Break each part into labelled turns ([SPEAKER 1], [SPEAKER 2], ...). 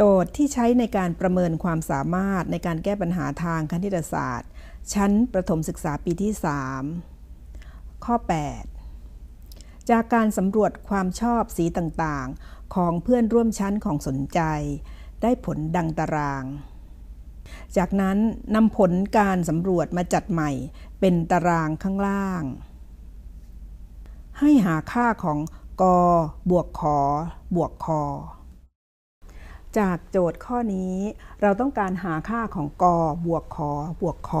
[SPEAKER 1] โจทย์ที่ใช้ในการประเมินความสามารถในการแก้ปัญหาทางคณิตศาสตร์ ชั้นประถมศึกษาปีที่ 3 ข้อ 8 จากการสำรวจความชอบสีต่าง ๆ ของเพื่อนร่วมชั้นของสนใจ ได้ผลดังตาราง จากนั้นนำผลการสำรวจมาจัดใหม่เป็นตารางข้างล่าง ให้หาค่าของกบวกขอบวกคอจากโจทย์ข้อนี้เราต้องการหาค่าของกบวกคบวกค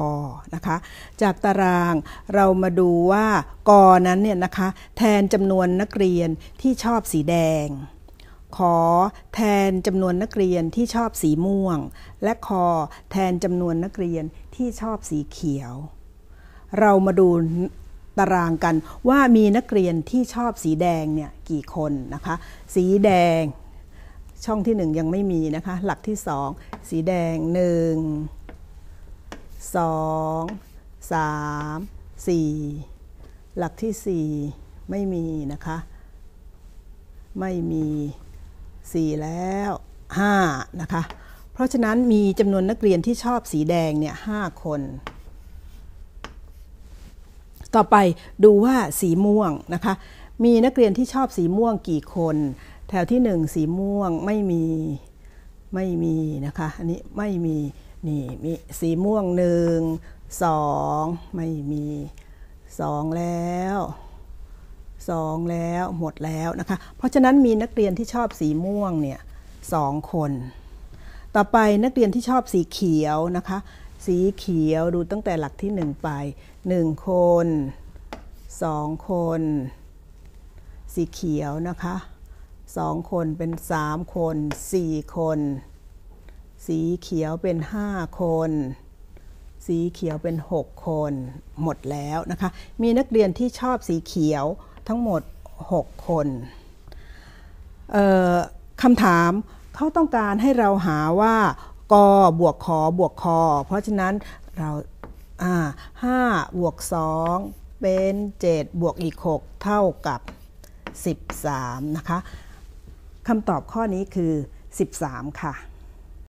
[SPEAKER 1] นะคะ จากตารางเรามาดูว่ากอนั้นเนี่ยนะคะ แทนจำนวนนักเรียนที่ชอบสีแดงขอแทนจำนวนนักเรียนที่ชอบสีม่วง และคอแทนจำนวนนักเรียนที่ชอบสีเขียว เรามาดูตารางกันว่ามีนักเรียนที่ชอบสีแดงเนี่ยกี่คนนะคะ สีแดงช่องที่ 1 ยังไม่มีนะคะ หลักที่ 2 สีแดง 1 2 3 4 หลักที่ 4 ไม่มีนะคะ ไม่มี 4 แล้ว 5 นะคะ เพราะฉะนั้นมีจำนวนนักเรียนที่ชอบสีแดงเนี่ย5คน ต่อไปดูว่าสีม่วงนะคะมีนักเรียนที่ชอบสีม่วงกี่คน แถวที่หนึ่งสีม่วงไม่มีไม่มีนะคะ อันนี้ไม่มีนี่มีสีม่วงหนึ่งสองไม่มีสองแล้วสองแล้วหมดแล้วนะคะเพราะฉะนั้นมีนักเรียนที่ชอบสีม่วงเนี่ยสองคน ต่อไปนักเรียนที่ชอบสีเขียวนะคะ สีเขียวดูตั้งแต่หลักที่หนึ่งไปหนึ่งคนสองคนสีเขียว นะคะสองคนเป็นสามคนสี่คน สีเขียวเป็นห้าคน สีเขียวเป็นหกคนหมดแล้ว นะคะ มีนักเรียนที่ชอบสีเขียวทั้งหมดหกคนคำถามเขาต้องการให้เราหาว่ากบวกขอบวกคอ เพราะฉะนั้นเราห้าบวกสองเป็นเจ็ดบวกอีกหกเท่ากับ13 นะคะคำตอบข้อนี้คือ 13 ค่ะ